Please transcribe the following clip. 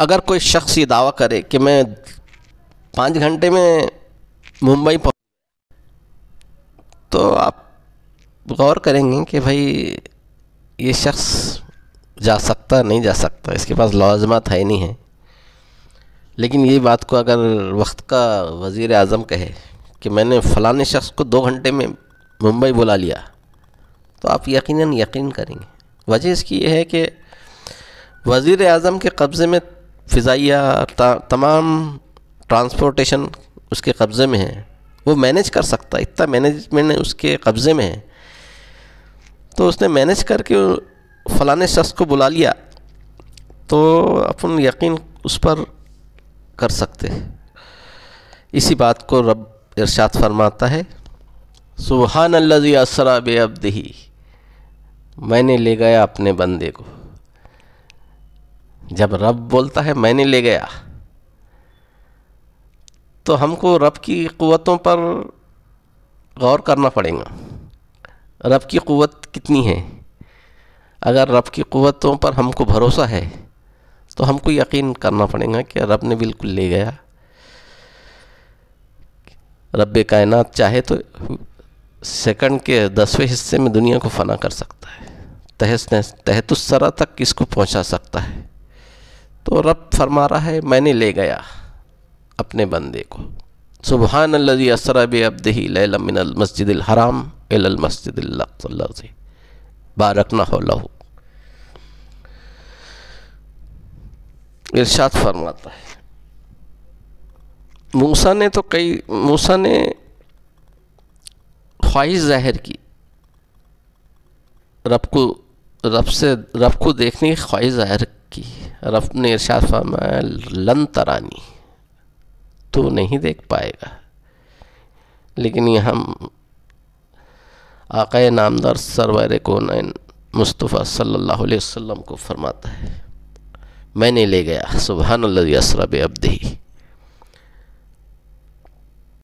अगर कोई शख्स ये दावा करे कि मैं पाँच घंटे में मुंबई पहुँच तो आप गौर करेंगे कि भाई ये शख्स जा सकता नहीं जा सकता इसके पास लाजमत है नहीं है लेकिन ये बात को अगर वक्त का वज़ी अजम कहे कि मैंने फ़लाने शख्स को दो घंटे में मुंबई बुला लिया तो आप यकीनन यकीन करेंगे वजह इसकी यह है कि वज़ी अजम के कब्ज़े में फ़िज़ाइया तमाम ट्रांसपोर्टेशन उसके कब्ज़े में है वो मैनेज कर सकता है इतना मैनेजमेंट उसके कब्ज़े में है तो उसने मैनेज करके फलाने शख्स को बुला लिया तो अपन यकीन उस पर कर सकते हैं इसी बात को रब इरशाद फरमाता है सुबहान अल्लाजी असरा बेअबदही मैंने ले गया अपने बंदे को जब रब बोलता है मैंने ले गया तो हमको रब की क़वतों पर गौर करना पड़ेगा रब की क़वत कितनी है अगर रब की क़वतों पर हमको भरोसा है तो हमको यकीन करना पड़ेगा कि रब ने बिल्कुल ले गया रब कायनात चाहे तो सेकंड के दसवें हिस्से में दुनिया को फना कर सकता है तहस तहतुसरा तक इसको पहुंचा सकता है तो रब फरमा रहा है मैंने ले गया अपने बंदे को सुबहान अल्लि असरा बब्दही लमिनमस्जिद हराम एलमस्जिद बारकना हो लहू इर्शाद फरमाता है मूसा ने तो कई मूसा ने ख्वाहिश जाहिर की रब को रब से रब को देखने की ख्वाहिश जाहिर की रब ने इरशाद फरमाया लन तरानी तो नहीं देख पाएगा लेकिन ये हम आक़ नामदार सरवर कौन मुस्तफ़ा सल्लल्लाहु अलैहि वसल्लम को फरमाता है मैंने ले गया सुबहान असरा बब्दी